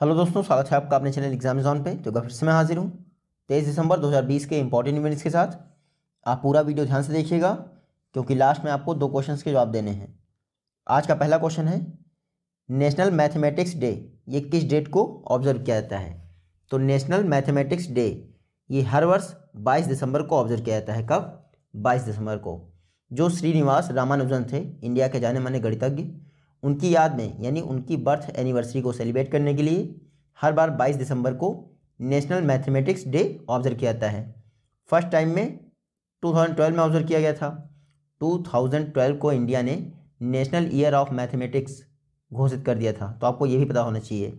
hello दोस्तों स्वागत है आपका अपने चैनल एग्जाम जॉन पे तो फिर से मैं हाजिर हूँ तेईस दिसंबर 2020 के इंपॉर्टेंट इवेंट्स के साथ आप पूरा वीडियो ध्यान से देखिएगा क्योंकि लास्ट में आपको दो क्वेश्चंस के जवाब देने हैं आज का पहला क्वेश्चन है नेशनल मैथमेटिक्स डे ये किस डेट को ऑब्जर्व किया जाता है तो नेशनल मैथमेटिक्स डे ये हर वर्ष बाईस दिसंबर को ऑब्जर्व किया जाता है कब बाईस दिसंबर को जो श्रीनिवास रामानुजन थे इंडिया के जाने माने गणितज्ञ उनकी याद में यानी उनकी बर्थ एनिवर्सरी को सेलिब्रेट करने के लिए हर बार 22 दिसंबर को नेशनल मैथमेटिक्स डे ऑब्जर्व किया जाता है फर्स्ट टाइम में 2012 में ऑब्जर्व किया गया था 2012 को इंडिया ने नेशनल ईयर ऑफ मैथमेटिक्स घोषित कर दिया था तो आपको ये भी पता होना चाहिए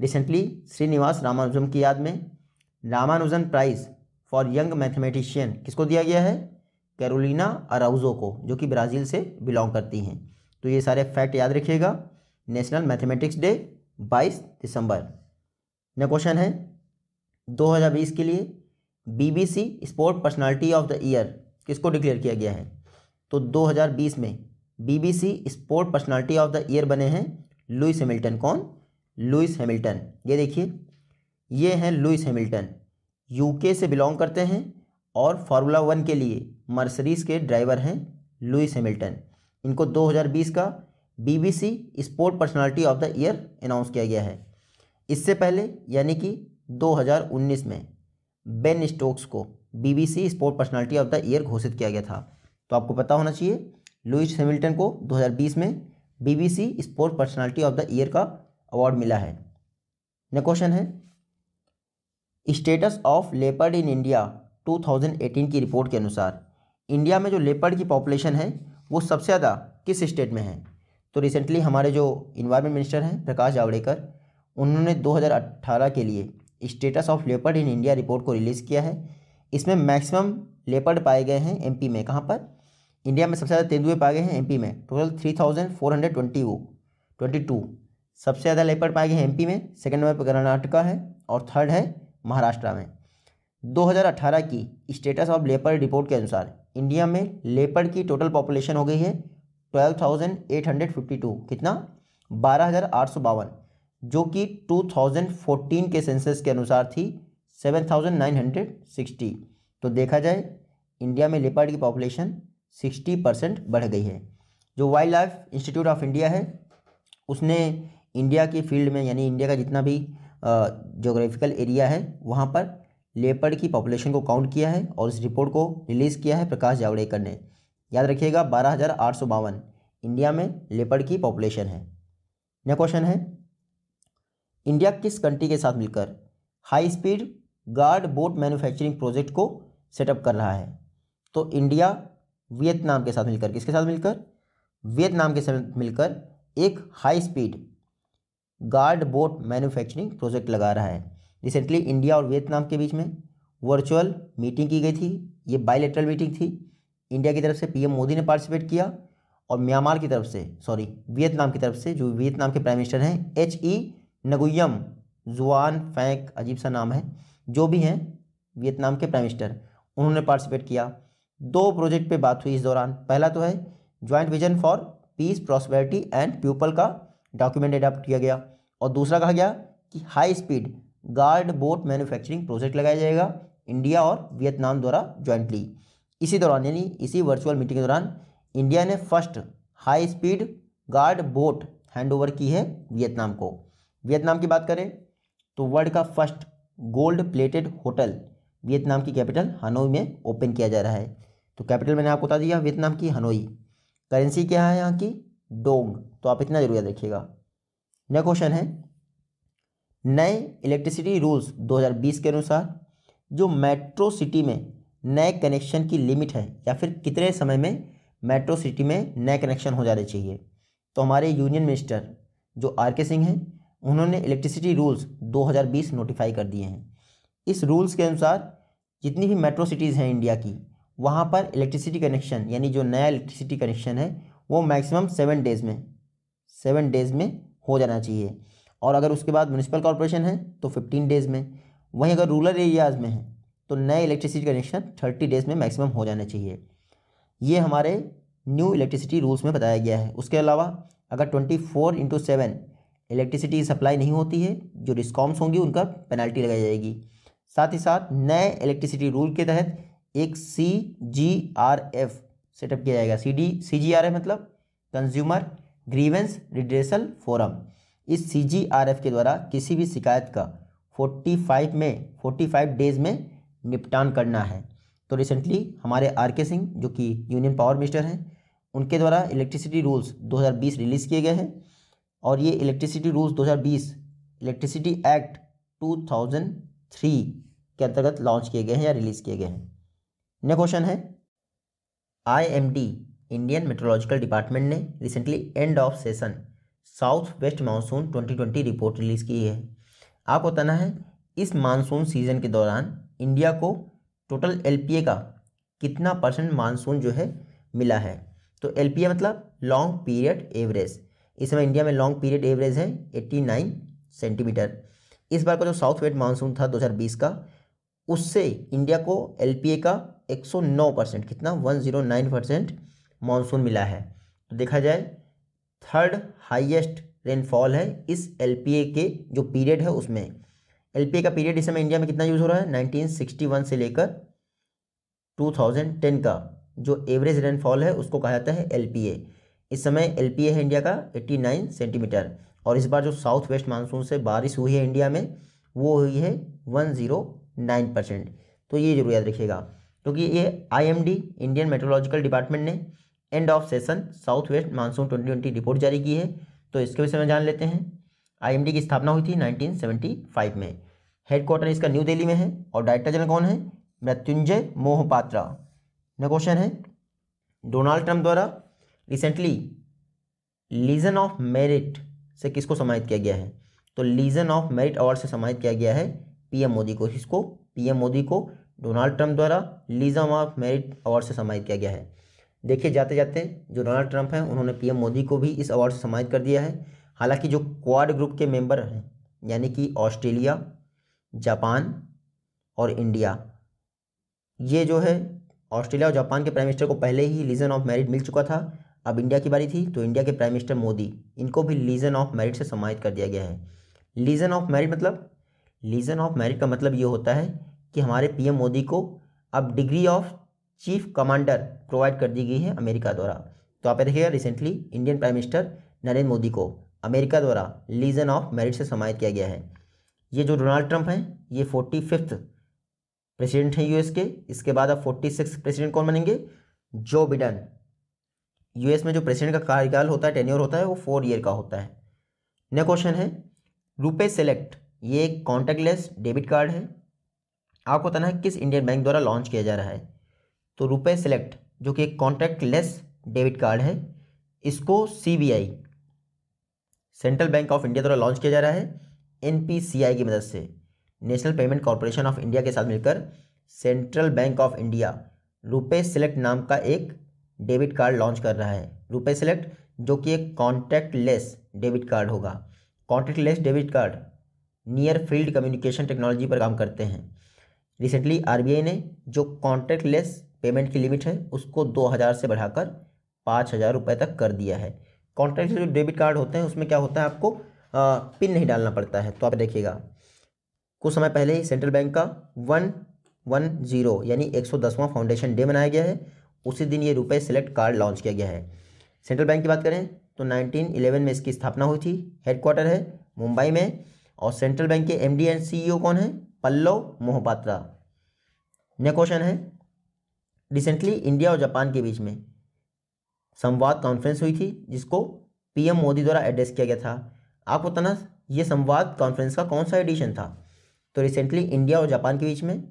रिसेंटली श्रीनिवास रामानुजम की याद में Ramanujan prize for young mathematician किसको दिया गया है कैरोलिना अराउजो को जो कि ब्राज़ील से बिलोंग करती हैं तो ये सारे फैक्ट याद रखिएगा नेशनल मैथमेटिक्स डे 22 दिसंबर नया क्वेश्चन है 2020 के लिए BBC sport personality of the year किसको डिक्लेयर किया गया है तो 2020 में BBC sport personality of the year बने हैं लुइस हेमिल्टन कौन लुइस हेमिल्टन ये देखिए ये हैं लुइस हेमिल्टन यूके से बिलोंग करते हैं और फार्मूला वन के लिए मर्सरीज के ड्राइवर हैं लुइस हैमिल्टन इनको 2020 का BBC sport personality of the year announce किया गया है इससे पहले यानी कि 2019 में बेन स्टोक्स को BBC sport personality of the year घोषित किया गया था तो आपको पता होना चाहिए लुइस हेमिल्टन को 2020 में BBC sport personality of the year का अवार्ड मिला है नेक्स्ट क्वेश्चन है status of leopard in India 2018 की रिपोर्ट के अनुसार इंडिया में जो लेपर्ड की पॉपुलेशन है वो सबसे ज़्यादा किस स्टेट में है तो रिसेंटली हमारे जो इन्वायरमेंट मिनिस्टर हैं प्रकाश जावड़ेकर उन्होंने 2018 के लिए status of leopard in India report को रिलीज़ किया है इसमें मैक्सिमम लेपर्ड पाए गए हैं एमपी में कहाँ पर इंडिया में सबसे ज़्यादा तेंदुए पाए गए हैं एमपी में total three thousand four hundred twenty वो ट्वेंटी टू सबसे ज़्यादा लेपर्ड पाए गए हैं एम में सेकेंड नंबर पर कर्नाटका है और थर्ड है महाराष्ट्र में दो की स्टेटस ऑफ लेपर्ड रिपोर्ट के अनुसार इंडिया में लेपर्ड की टोटल पॉपुलेशन हो गई है twelve thousand eight hundred fifty two कितना बारह हज़ार आठ सौ बावन जो कि टू थाउजेंड फोर्टीन के सेंसस के अनुसार थी seven thousand nine hundred sixty तो देखा जाए इंडिया में लेपर्ड की पॉपुलेशन सिक्सटी परसेंट बढ़ गई है जो wildlife institute of India है उसने इंडिया की फील्ड में यानी इंडिया का जितना भी जोग्राफिकल एरिया है वहाँ पर लेपर्ड की पॉपुलेशन को काउंट किया है और इस रिपोर्ट को रिलीज़ किया है प्रकाश जावड़ेकर ने याद रखिएगा बारह इंडिया में लेपर्ड की पॉपुलेशन है नया क्वेश्चन है इंडिया किस कंट्री के साथ मिलकर high speed guard boat manufacturing project को सेटअप कर रहा है तो इंडिया वियतनाम के साथ मिलकर किसके साथ मिलकर वियतनाम के साथ मिलकर एक high speed guard boat manufacturing project लगा रहा है रिसेंटली इंडिया और वियतनाम के बीच में वर्चुअल मीटिंग की गई थी ये बायलेटरल मीटिंग थी इंडिया की तरफ से पीएम मोदी ने पार्टिसिपेट किया और म्यांमार की तरफ से सॉरी वियतनाम की तरफ से जो वियतनाम के प्राइम मिनिस्टर हैं H E Nguyen Xuan Phuc अजीब सा नाम है जो भी हैं वियतनाम के प्राइम मिनिस्टर उन्होंने पार्टिसिपेट किया दो प्रोजेक्ट पर बात हुई इस दौरान पहला तो है joint vision for peace prosperity and people का डॉक्यूमेंट अडाप्ट किया गया और दूसरा कहा गया कि high speed guard boat manufacturing project लगाया जाएगा इंडिया और वियतनाम द्वारा ज्वाइंटली इसी दौरान यानी इसी वर्चुअल मीटिंग के दौरान इंडिया ने first high speed guard boat handover की है वियतनाम को वियतनाम की बात करें तो वर्ल्ड का first gold plated hotel Vietnam की कैपिटल हनोई में ओपन किया जा रहा है तो कैपिटल मैंने आपको बता दिया वियतनाम की हनोई करेंसी क्या है यहाँ की डोंग तो आप इतना जरूर याद रखिएगा नेक्स्ट क्वेश्चन है नए इलेक्ट्रिसिटी रूल्स 2020 के अनुसार जो मेट्रो सिटी में नए कनेक्शन की लिमिट है या फिर कितने समय में मेट्रो सिटी में नए कनेक्शन हो जाने चाहिए तो हमारे यूनियन मिनिस्टर जो आर के सिंह हैं उन्होंने इलेक्ट्रिसिटी रूल्स 2020 नोटिफाई कर दिए हैं इस रूल्स के अनुसार जितनी भी मेट्रो सिटीज़ हैं इंडिया की वहाँ पर इलेक्ट्रिसिटी कनेक्शन यानी जो नया इलेक्ट्रिसिटी कनेक्शन है वो मैक्सिमम सेवन डेज़ में सेवन डेज़ में हो जाना चाहिए और अगर उसके बाद म्यूनसिपल कॉरपोरेशन है तो फिफ्टीन डेज़ में वहीं अगर रूरल एरियाज़ में है तो नए इलेक्ट्रिसिटी कनेक्शन थर्टी डेज़ में मैक्सिमम हो जाने चाहिए ये हमारे न्यू इलेक्ट्रिसिटी रूल्स में बताया गया है उसके अलावा अगर twenty four into seven electricity supply नहीं होती है जो डिस्कॉम्स होंगी उनका पेनल्टी लगाई जाएगी साथ ही साथ नए इलेक्ट्रिसिटी रूल के तहत एक C G R F setup किया जाएगा C D C G R F मतलब कंज्यूमर ग्रीवेंस रिड्रेसल फोरम इस सी के द्वारा किसी भी शिकायत का 45 में 45 डेज में निपटान करना है तो रिसेंटली हमारे आर के सिंह जो कि यूनियन पावर मिनिस्टर हैं उनके द्वारा इलेक्ट्रिसिटी रूल्स 2020 रिलीज़ किए गए हैं और ये इलेक्ट्रिसिटी रूल्स 2020 इलेक्ट्रिसिटी एक्ट 2003 के अंतर्गत लॉन्च किए गए हैं या रिलीज़ किए गए हैं नेक्स्ट क्वेश्चन है आईएमडी इंडियन मेट्रोलॉजिकल डिपार्टमेंट ने recently end of session south west monsoon 2020 report release की है आपको बताना है इस मानसून सीज़न के दौरान इंडिया को टोटल एल का कितना परसेंट मानसून जो है मिला है तो एल मतलब लॉन्ग पीरियड एवरेज इस समय इंडिया में लॉन्ग पीरियड एवरेज है 89 सेंटीमीटर इस बार का जो साउथ वेस्ट मानसून था 2020 का उससे इंडिया को एल का 109 परसेंट कितना 109 परसेंट मानसून मिला है तो देखा जाए थर्ड हाईएस्ट रेनफॉल है इस एल के जो पीरियड है उसमें एल का पीरियड इस समय इंडिया में कितना यूज़ हो रहा है 1961 से लेकर 2010 का जो एवरेज रेनफॉल है उसको कहा जाता है एल इस समय एल है इंडिया का 89 सेंटीमीटर और इस बार जो साउथ वेस्ट मानसून से बारिश हुई है इंडिया में वो हुई है नाइन परसेंट तो ये जरूर याद रखिएगा क्योंकि तो ये आईएमडी इंडियन मेट्रोलॉजिकल डिपार्टमेंट ने end of session south west monsoon twenty twenty report जारी की है तो इसके विषय में जान लेते हैं आईएमडी की स्थापना हुई थी 1975 में हेडक्वार्टर इसका न्यू दिल्ली में है और डायरेक्टर जनरल कौन है मृत्युंजय मोहपात्रा ने क्वेश्चन है डोनाल्ड ट्रंप द्वारा रिसेंटली लीजन ऑफ मेरिट से किसको सम्मानित किया गया है तो लीजन ऑफ मेरिट अवार्ड से सम्मानित किया गया है पीएम मोदी को इसको पीएम मोदी को डोनाल्ड ट्रंप द्वारा लीजन ऑफ मेरिट अवार्ड से सम्मानित किया गया है देखिए जाते जाते जो डोनाल्ड ट्रंप हैं उन्होंने पीएम मोदी को भी इस अवार्ड से सम्मानित कर दिया है हालांकि जो क्वाड ग्रुप के मेंबर हैं यानी कि ऑस्ट्रेलिया जापान और इंडिया ये जो है ऑस्ट्रेलिया और जापान के प्राइम मिनिस्टर को पहले ही लीजन ऑफ मेरिट मिल चुका था अब इंडिया की बारी थी तो इंडिया के प्राइम मिनिस्टर मोदी इनको भी लीजन ऑफ मेरिट से सम्मानित कर दिया गया है लीजन ऑफ मेरिट मतलब लीजन ऑफ मेरिट का मतलब ये होता है कि हमारे पीएम मोदी को अब degree of chief commander provide कर दी गई है अमेरिका द्वारा तो आप देखिएगा recently Indian prime minister Narendra Modi को अमेरिका द्वारा लीजन ऑफ मेरिट से सम्मानित किया गया है ये जो डोनाल्ड ट्रंप हैं ये फोर्टी फिफ्थ प्रेसिडेंट हैं यूएस के इसके बाद अब फोर्टी सिक्स प्रेसिडेंट कौन बनेंगे जो बिडन यूएस में जो प्रेसिडेंट का कार्यकाल होता है टेन्योर होता है वो फोर ईयर का होता है नया क्वेश्चन है रुपे सेलेक्ट ये एक कॉन्टैक्टलेस डेबिट कार्ड है आपको बताना है किस इंडियन बैंक द्वारा लॉन्च किया जा रहा है तो रुपे सेलेक्ट जो कि एक कॉन्ट्रैक्ट लेस डेबिट कार्ड है इसको आई सेंट्रल बैंक ऑफ इंडिया द्वारा लॉन्च किया जा रहा है आई की मदद से national payment corporation of India के साथ मिलकर central bank of India RuPay select नाम का एक डेबिट कार्ड लॉन्च कर रहा है रुपे सेलेक्ट जो कि एक कॉन्टैक्ट लेस डेबिट कार्ड होगा contactless debit card near field communication technology पर काम करते हैं रिसेंटली आरबीआई ने जो कॉन्टैक्ट लेस पेमेंट की लिमिट है उसको दो हज़ार से बढ़ाकर पाँच हज़ार रुपये तक कर दिया है कॉन्ट्रैक्ट जो डेबिट कार्ड होते हैं उसमें क्या होता है आपको आ, पिन नहीं डालना पड़ता है तो आप देखिएगा कुछ समय पहले ही सेंट्रल बैंक का वन वन जीरो यानी एक सौ दसवां फाउंडेशन डे मनाया गया है उसी दिन ये रुपये सेलेक्ट कार्ड लॉन्च किया गया है सेंट्रल बैंक की बात करें तो नाइनटीन इलेवन में इसकी स्थापना हुई थी हेडक्वार्टर है मुंबई में और सेंट्रल बैंक के एम डी एंड ओ कौन है पल्लव मोहपात्रा नेक्स्ट क्वेश्चन है रिसेंटली इंडिया और जापान के बीच में संवाद कॉन्फ्रेंस हुई थी जिसको पीएम मोदी द्वारा एड्रेस किया गया था आपको ना ये संवाद कॉन्फ्रेंस का कौन सा एडिशन था तो रिसेंटली इंडिया और जापान के बीच में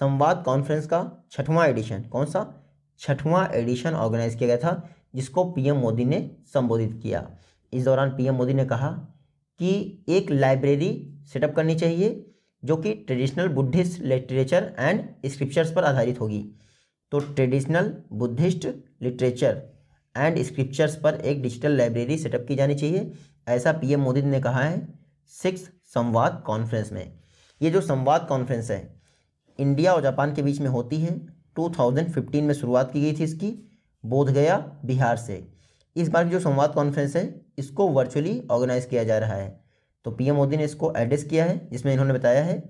संवाद कॉन्फ्रेंस का छठवां एडिशन कौन सा छठवां एडिशन ऑर्गेनाइज किया गया था जिसको पीएम मोदी ने संबोधित किया इस दौरान पीएम मोदी ने कहा कि एक लाइब्रेरी सेटअप करनी चाहिए जो कि traditional Buddhist literature and scriptures पर आधारित होगी तो traditional Buddhist literature and scriptures पर एक डिजिटल लाइब्रेरी सेटअप की जानी चाहिए ऐसा पीएम मोदी ने कहा है सिक्स संवाद कॉन्फ्रेंस में ये जो संवाद कॉन्फ्रेंस है इंडिया और जापान के बीच में होती है 2015 में शुरुआत की गई थी इसकी बोधगया बिहार से इस बार की जो संवाद कॉन्फ्रेंस है इसको वर्चुअली ऑर्गेनाइज किया जा रहा है तो पीएम मोदी ने इसको एड्रेस किया है जिसमें इन्होंने बताया है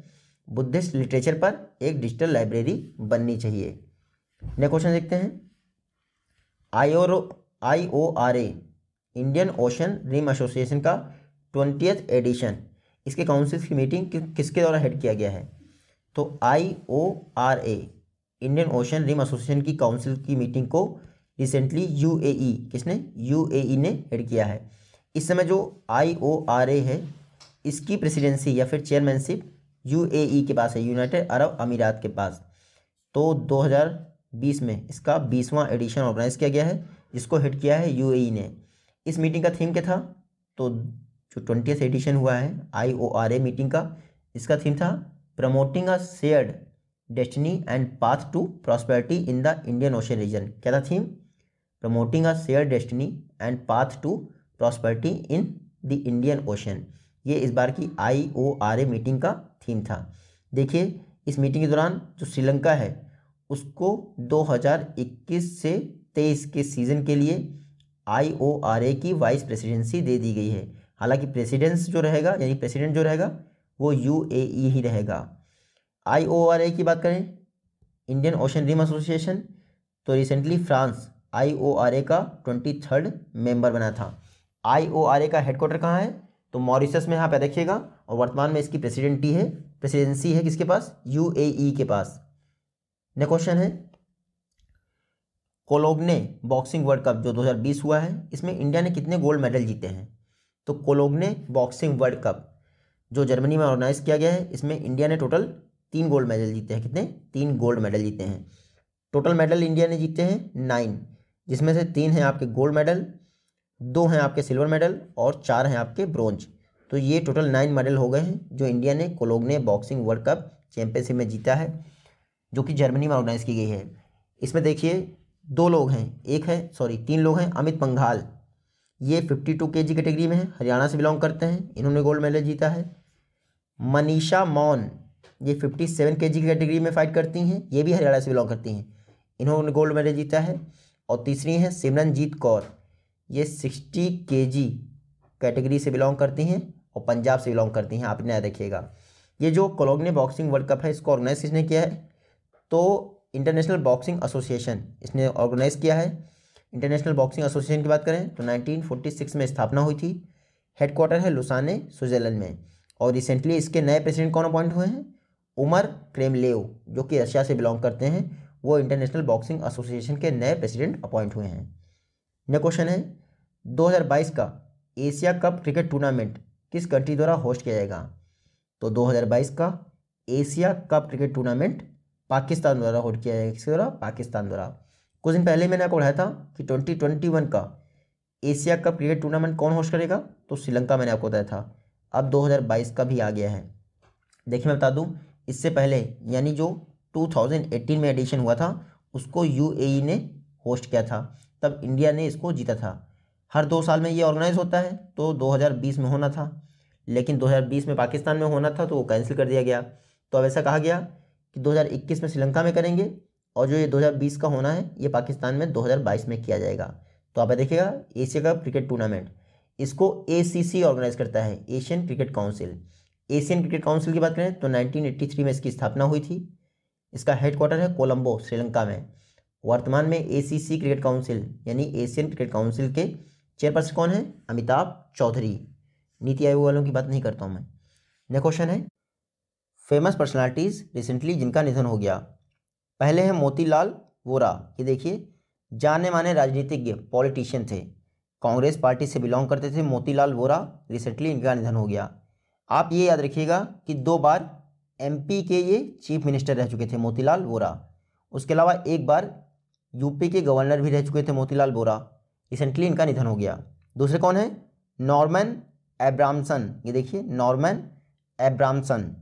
बुद्धिस्ट लिटरेचर पर एक डिजिटल लाइब्रेरी बननी चाहिए नेक्स्ट क्वेश्चन देखते हैं I O I O R A Indian ocean rim association का ट्वेंटियथ एडिशन इसके काउंसिल की मीटिंग कि, किसके द्वारा हेड किया गया है तो I O R A Indian ocean rim association की काउंसिल की मीटिंग को रिसेंटली यू ए ई किसने यू ए ई ने हेड किया है इस समय जो आई ओ आर ए है इसकी प्रेसिडेंसी या फिर चेयरमैनशिप यू ए ई के पास है यूनाइटेड अरब अमीरात के पास तो दो हज़ार बीस में इसका बीसवां एडिशन ऑर्गेनाइज़ किया गया है जिसको हिट किया है यू e ने इस मीटिंग का थीम क्या था तो जो ट्वेंटी एडिशन हुआ है आई ओ आर ए मीटिंग का इसका थीम था promoting a shared destiny and path to prosperity in the Indian ocean region क्या था theme promoting a share destiny and path to prosperity in the Indian ocean ये इस बार की I O R A meeting का theme था देखिए इस मीटिंग के दौरान जो श्रीलंका है उसको 2021 से 23 के सीज़न के लिए ए की वाइस प्रेसिडेंसी दे दी गई है हालांकि प्रेसिडेंस जो रहेगा यानी प्रेसिडेंट जो रहेगा वो ई ही रहेगा ए की बात करें इंडियन ओशन रिम एसोसिएशन तो रिसेंटली फ्रांस ए का ट्वेंटी थर्ड मेम्बर बना था ए का हेडक्वार्टर कहाँ है तो मॉरिशस में यहाँ पे देखिएगा और वर्तमान में इसकी प्रेसिडेंटी है प्रेसिडेंसी है किसके पास यू ई के पास नेक्स्ट क्वेश्चन है कोलोगने बॉक्सिंग वर्ल्ड कप जो 2020 हुआ है इसमें इंडिया ने कितने गोल्ड मेडल जीते हैं तो कोलोगने बॉक्सिंग वर्ल्ड कप जो जर्मनी में ऑर्गेनाइज किया गया है इसमें इंडिया ने टोटल तीन गोल्ड मेडल जीते हैं कितने तीन गोल्ड मेडल जीते हैं टोटल मेडल इंडिया ने जीते हैं नाइन जिसमें से तीन हैं आपके गोल्ड मेडल दो हैं आपके सिल्वर मेडल और चार हैं आपके ब्रॉन्ज तो ये टोटल नाइन मेडल हो गए हैं जो इंडिया ने Cologne boxing world cup championship में जीता है जो कि जर्मनी में ऑर्गेनाइज की गई है इसमें देखिए दो लोग हैं एक है सॉरी तीन लोग हैं अमित पंघाल ये फिफ्टी टू के जी कैटेगरी में है हरियाणा से बिलोंग करते हैं इन्होंने गोल्ड मेडल जीता है मनीषा मौन ये फिफ्टी सेवन के जी की कैटेगरी में फाइट करती हैं ये भी हरियाणा से बिलोंग करती हैं इन्होंने गोल्ड मेडल जीता है और तीसरी हैं सिमरनजीत कौर ये सिक्सटी के जी कैटेगरी से बिलोंग करती हैं और पंजाब से बिलोंग करती हैं आप नया देखिएगा ये जो कॉलोग्ने बॉक्सिंग वर्ल्ड कप है इसको ऑर्गेनाइज किसने किया है तो इंटरनेशनल बॉक्सिंग एसोसिएशन इसने ऑर्गेनाइज़ किया है इंटरनेशनल बॉक्सिंग एसोसिएशन की बात करें तो 1946 में स्थापना हुई थी हेडक्वार्टर है लुसाने स्विट्ज़रलैंड में और रिसेंटली इसके नए प्रेसिडेंट कौन अपॉइंट हुए हैं उमर क्रेमलेव जो कि रशिया से बिलोंग करते हैं वो इंटरनेशनल बॉक्सिंग एसोसिएशन के नए प्रेसिडेंट अपॉइंट हुए हैं नया क्वेश्चन है दो का एशिया कप क्रिकेट टूर्नामेंट किस कंट्री द्वारा होस्ट किया जाएगा तो 2022 का Asia cup cricket tournament Pakistan द्वारा होल्ड किया जाएगा किसके द्वारा पाकिस्तान द्वारा कुछ दिन पहले मैंने आपको पढ़ाया था कि ट्वेंटी ट्वेंटी वन का एशिया कप क्रिकेट टूर्नामेंट कौन होस्ट करेगा तो श्रीलंका मैंने आपको बताया था अब दो हज़ार बाईस का भी आ गया है देखिए मैं बता दूँ इससे पहले यानी जो टू थाउजेंड एटीन में एडिशन हुआ था उसको यू ए ई ने होस्ट किया था तब इंडिया ने इसको जीता था हर दो साल में ये ऑर्गेनाइज होता है तो दो हज़ार बीस में होना था लेकिन दो हज़ार बीस में पाकिस्तान में होना था तो वो कैंसिल कर दिया गया तो अब ऐसा कहा गया कि 2021 में श्रीलंका में करेंगे और जो ये 2020 का होना है ये पाकिस्तान में 2022 में किया जाएगा तो आप देखिएगा एशिया कप क्रिकेट टूर्नामेंट इसको ए ऑर्गेनाइज करता है Asian cricket council Asian cricket council की बात करें तो 1983 में इसकी स्थापना हुई थी इसका हेडक्वार्टर है कोलंबो श्रीलंका में वर्तमान में ए क्रिकेट काउंसिल यानी एशियन क्रिकेट काउंसिल के चेयरपर्सन कौन है अमिताभ चौधरी नीति आयोग वालों की बात नहीं करता हूँ मैं नेक्स्ट क्वेश्चन है फेमस पर्सनालिटीज़ रिसेंटली जिनका निधन हो गया पहले हैं मोतीलाल वोरा ये देखिए जाने माने राजनीतिज्ञ पॉलिटिशियन थे कांग्रेस पार्टी से बिलोंग करते थे मोतीलाल वोरा रिसेंटली इनका निधन हो गया आप ये याद रखिएगा कि दो बार एमपी के ये चीफ मिनिस्टर रह चुके थे मोतीलाल वोरा उसके अलावा एक बार यूपी के गवर्नर भी रह चुके थे मोतीलाल वोरा रिसेंटली इनका निधन हो गया दूसरे कौन है नॉर्मन एब्रामसन ये देखिए नॉर्मन एब्रामसन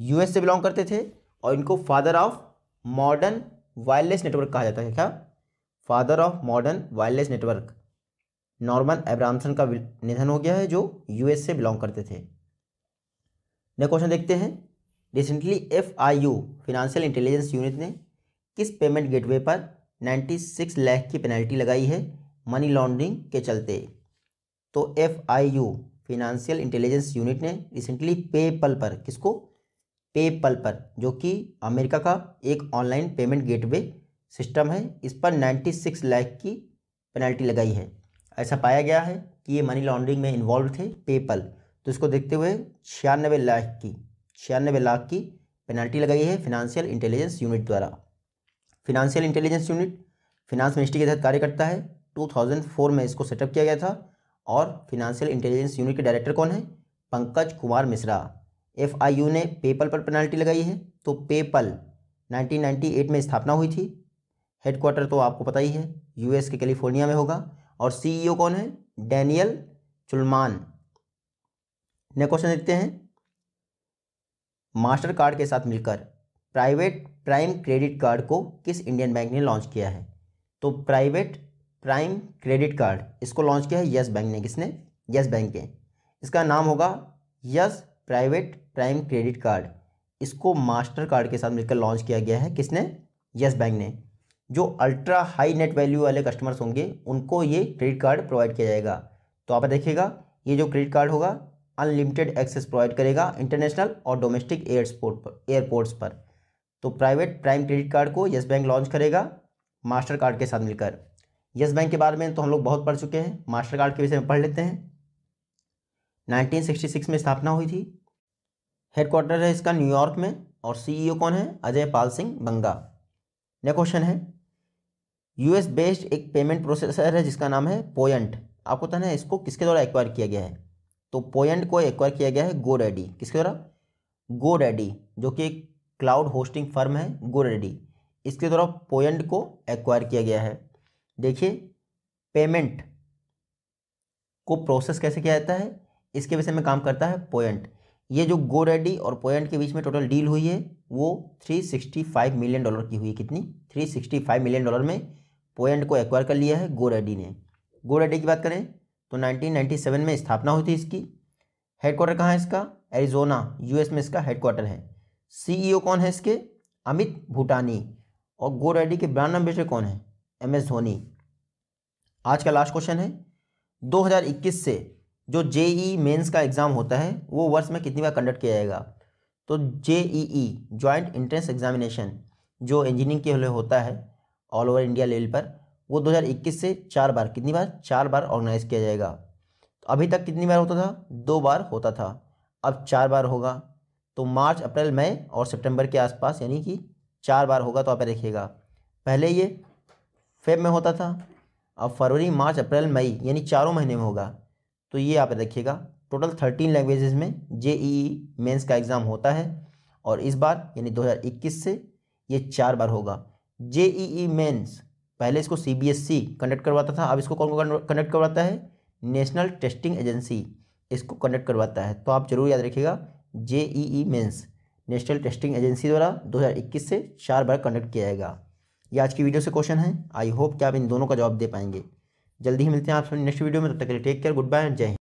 यूएस से बिलोंग करते थे और इनको father of modern wireless network कहा जाता है क्या father of modern wireless network Norman Abramson का निधन हो गया है जो यूएस से बिलोंग करते थे नेक्स्ट क्वेश्चन देखते हैं recently F I U financial intelligence unit ने किस पेमेंट गेटवे पर 96 लाख की पेनल्टी लगाई है मनी लॉन्ड्रिंग के चलते तो F I U financial intelligence unit ने रिसेंटली पेपल पर किसको पेपल पर जो कि अमेरिका का एक ऑनलाइन पेमेंट गेटवे सिस्टम है इस पर 96 लाख की पेनल्टी लगाई है ऐसा पाया गया है कि ये मनी लॉन्ड्रिंग में इन्वॉल्व थे पेपल तो इसको देखते हुए छियानबे लाख की छियानबे लाख की पेनल्टी लगाई है फिनंशियल इंटेलिजेंस यूनिट द्वारा financial intelligence unit finance ministry के तहत कार्य करता है 2004 में इसको सेटअप किया गया था और फिनेंशियल इंटेलिजेंस यूनिट के डायरेक्टर कौन है Pankaj Kumar Mishra F I U ने पेपल पर पेनल्टी लगाई है तो पेपल 1998 में स्थापना हुई थी हेडक्वार्टर तो आपको पता ही है यूएस के कैलिफोर्निया में होगा और सीईओ कौन है डैनियल चुलमान ने क्वेश्चन देखते हैं मास्टर कार्ड के साथ मिलकर प्राइवेट प्राइम क्रेडिट कार्ड को किस इंडियन बैंक ने लॉन्च किया है तो प्राइवेट प्राइम क्रेडिट कार्ड इसको लॉन्च किया है यस बैंक ने किसने यस बैंक के इसका नाम होगा Yes private prime credit card इसको मास्टर कार्ड के साथ मिलकर लॉन्च किया गया है किसने यस बैंक ने जो अल्ट्रा हाई नेट वैल्यू वाले कस्टमर्स होंगे उनको ये क्रेडिट कार्ड प्रोवाइड किया जाएगा तो आप देखिएगा ये जो क्रेडिट कार्ड होगा अनलिमिटेड एक्सेस प्रोवाइड करेगा इंटरनेशनल और डोमेस्टिक एयरपोर्ट पर एयरपोर्ट्स पर तो प्राइवेट प्राइम क्रेडिट कार्ड को येस बैंक लॉन्च करेगा मास्टर कार्ड के साथ मिलकर येस बैंक के बारे में तो हम लोग बहुत पढ़ चुके हैं मास्टर कार्ड के विषय में पढ़ लेते हैं 1966 में स्थापना हुई थी हेडक्वार्टर है इसका न्यूयॉर्क में और सीईओ e कौन है अजय पाल सिंह बंगा नेक्स्ट क्वेश्चन है यूएस बेस्ड एक पेमेंट प्रोसेसर है जिसका नाम है पोयंट आपको पता है इसको किसके द्वारा एक्वायर किया गया है तो पोयंट को एक्वायर किया गया है गो रेडी किसके द्वारा गो रेडी जो कि एक क्लाउड होस्टिंग फर्म है गो रेडी इसके द्वारा पोयंट को एक्वायर किया गया है देखिए पेमेंट को प्रोसेस कैसे किया जाता है इसके विषय में काम करता है पोएंट ये जो गो रेड्डी और पोएंट के बीच में टोटल डील हुई है वो 365 मिलियन डॉलर की हुई है कितनी 365 मिलियन डॉलर में पोएंट को एक्वायर कर लिया है गो रेड्डी ने गो रेड्डी की बात करें तो 1997 में स्थापना हुई थी इसकी हेडक्वार्टर कहाँ है इसका एरिजोना यूएस में इसका हेडक्वार्टर है सीईओ e कौन है इसके अमित भूटानी और गो रेड्डी के ब्रांड एम्बेसडर कौन है एम एस धोनी आज का लास्ट क्वेश्चन है इक्कीस से जो जे ई मेन्स का एग्ज़ाम होता है वो वर्ष में कितनी बार कंडक्ट किया जाएगा तो J E E joint entrance examination जो इंजीनियरिंग के लिए होता है ऑल ओवर इंडिया लेवल पर वो 2021 से चार बार कितनी बार चार बार ऑर्गेनाइज किया जाएगा तो अभी तक कितनी बार होता था दो बार होता था अब चार बार होगा तो मार्च अप्रैल मई और सितंबर के आसपास यानी कि चार बार होगा तो आप देखिएगा पहले ये फेब में होता था अब फरवरी मार्च अप्रैल मई यानी चारों महीने में होगा तो ये आप रखिएगा टोटल थर्टीन लैंग्वेजेस में जे ई मेन्स का एग्ज़ाम होता है और इस बार यानी 2021 से ये चार बार होगा जे ई ई मेन्स पहले इसको C B S E conduct करवाता था अब इसको कौन कंडक्ट करवाता है नेशनल टेस्टिंग एजेंसी इसको कंडक्ट करवाता है तो आप जरूर याद रखिएगा J E mains national testing agency द्वारा 2021 से चार बार कंडक्ट किया जाएगा ये आज की वीडियो से क्वेश्चन है आई होप कि आप इन दोनों का जवाब दे पाएंगे जल्दी ही मिलते हैं आप नेक्स्ट वीडियो में तब तक के लिए टेक केयर गुड बाय जय हिंद